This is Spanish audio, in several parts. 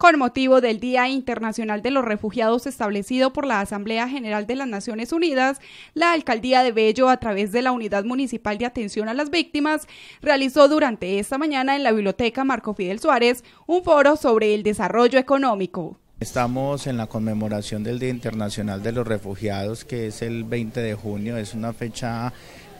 con motivo del Día Internacional de los Refugiados establecido por la Asamblea General de las Naciones Unidas, la Alcaldía de Bello, a través de la Unidad Municipal de Atención a las Víctimas, realizó durante esta mañana en la Biblioteca Marco Fidel Suárez un foro sobre el desarrollo económico. Estamos en la conmemoración del Día Internacional de los Refugiados, que es el 20 de junio, es una fecha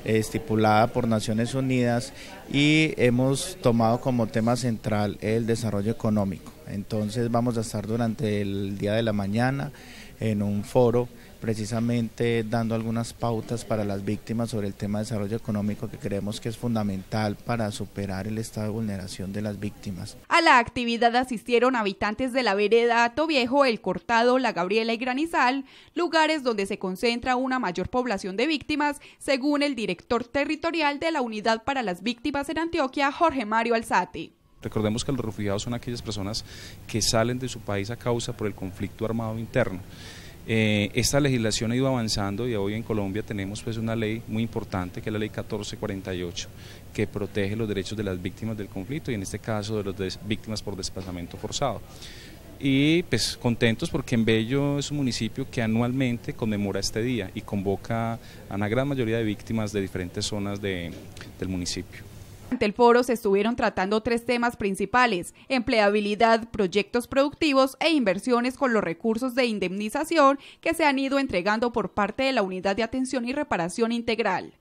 eh, estipulada por Naciones Unidas y hemos tomado como tema central el desarrollo económico. Entonces vamos a estar durante el día de la mañana en un foro precisamente dando algunas pautas para las víctimas sobre el tema de desarrollo económico que creemos que es fundamental para superar el estado de vulneración de las víctimas. A la actividad asistieron habitantes de la vereda Ato Viejo, El Cortado, La Gabriela y Granizal, lugares donde se concentra una mayor población de víctimas, según el director territorial de la Unidad para las Víctimas en Antioquia, Jorge Mario Alzati. Recordemos que los refugiados son aquellas personas que salen de su país a causa por el conflicto armado interno. Eh, esta legislación ha ido avanzando y hoy en Colombia tenemos pues una ley muy importante que es la ley 1448 que protege los derechos de las víctimas del conflicto y en este caso de las víctimas por desplazamiento forzado y pues contentos porque en Bello es un municipio que anualmente conmemora este día y convoca a una gran mayoría de víctimas de diferentes zonas del municipio. Ante el foro se estuvieron tratando tres temas principales, empleabilidad, proyectos productivos e inversiones con los recursos de indemnización que se han ido entregando por parte de la Unidad de Atención y Reparación Integral.